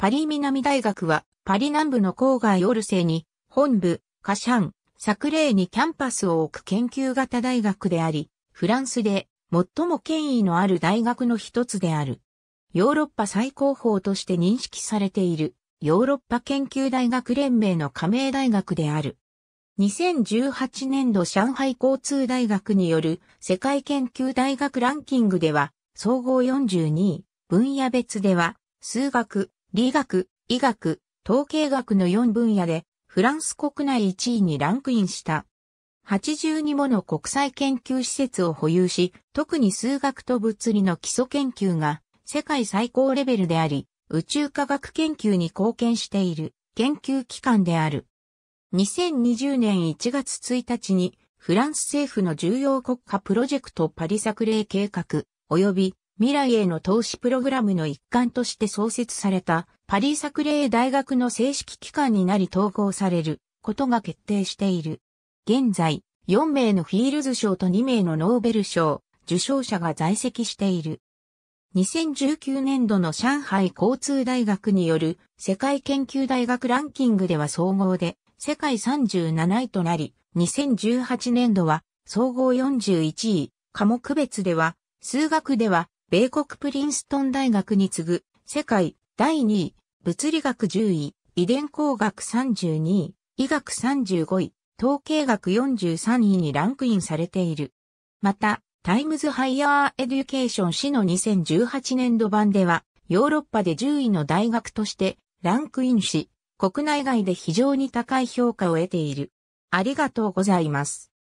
パリ南大学は、パリ南部の郊外オルセに、本部、カシャン、サクレーにキャンパスを置く研究型大学であり、フランスで最も権威のある大学の一つである。ヨーロッパ最高峰として認識されている、ヨーロッパ研究大学連盟の加盟大学である。2018年度上海交通大学による世界研究大学ランキングでは、総合42位、分野別では、数学、理学、医学、統計学の4分野で、フランス国内1位にランクインした。82もの国際研究施設を保有し、特に数学と物理の基礎研究が世界最高レベルであり、宇宙科学研究に貢献している研究機関である。2020年1月1日にフランス政府の重要国家プロジェクトパリ作例計画及び未来への投資プログラムの一環として創設されたパリサクレー大学の正式機関になり統合されることが決定している。現在、4名のフィールズ賞と2名のノーベル賞、受賞者が在籍している。2019年度の上海交通大学による世界研究大学ランキングでは総合で世界37位となり、2018年度は総合41位、科目別では数学では米国プリンストン大学に次ぐ、世界第2位、物理学10位、遺伝工学32位、医学35位、統計学43位にランクインされている。また、タイムズハイヤーエデュケーション誌の2018年度版では、ヨーロッパで10位の大学としてランクインし、国内外で非常に高い評価を得ている。ありがとうございます。